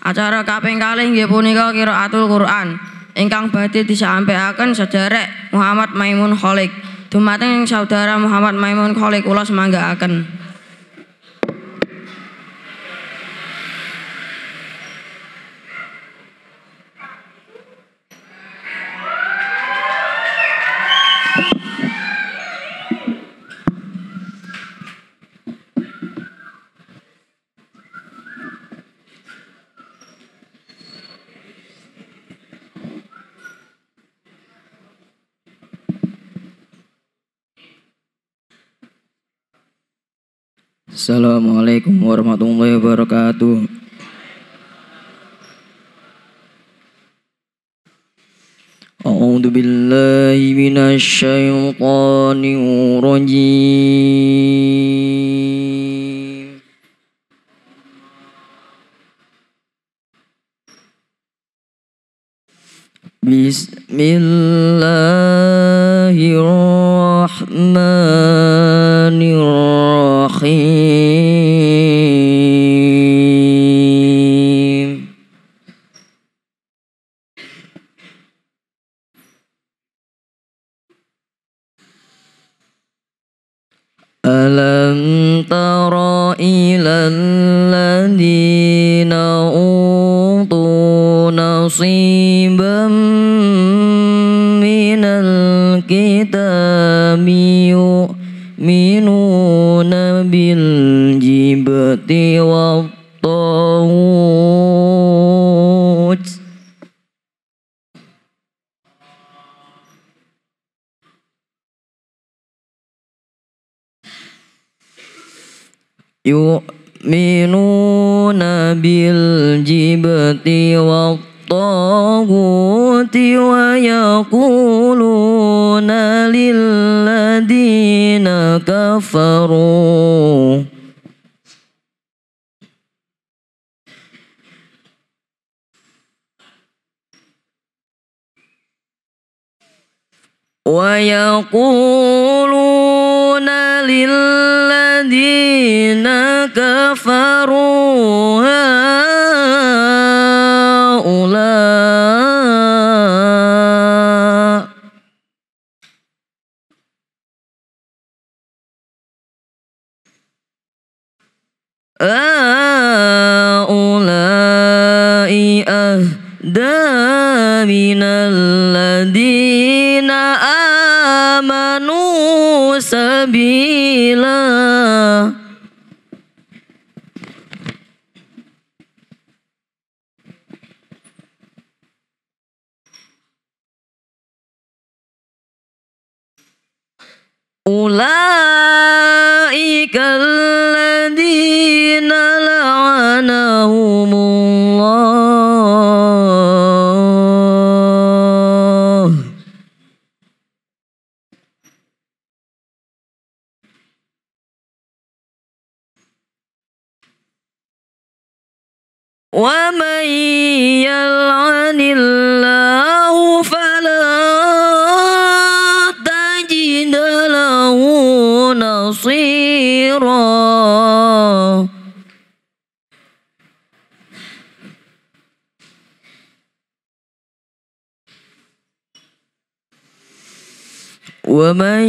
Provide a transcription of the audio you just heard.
Acara kaping kalih nggih punika qiraatul Quran ingkang badhe disampaiaken sederek Muhammad Maimun Kholik. Dumateng saudara Muhammad Maimun Kholik kula semanggaaken. Assalamualaikum warahmatullahi wabarakatuh. A'udzu billahi minasyaitonir rajim. Bismillahirrahmanirrahim. ألم تر إلى الذين أوتوا نصيبا من الكتاب يؤمنون بالجبت والطاغوت يؤمنون بالجبت والطاغوت ويقولون للذين كفروا ويقولون للذين كفروا هؤلاء هؤلاء أهدى من الذين آمنوا sabila Ulah ومن يلعن الله فلا تجد له نصيرا ومن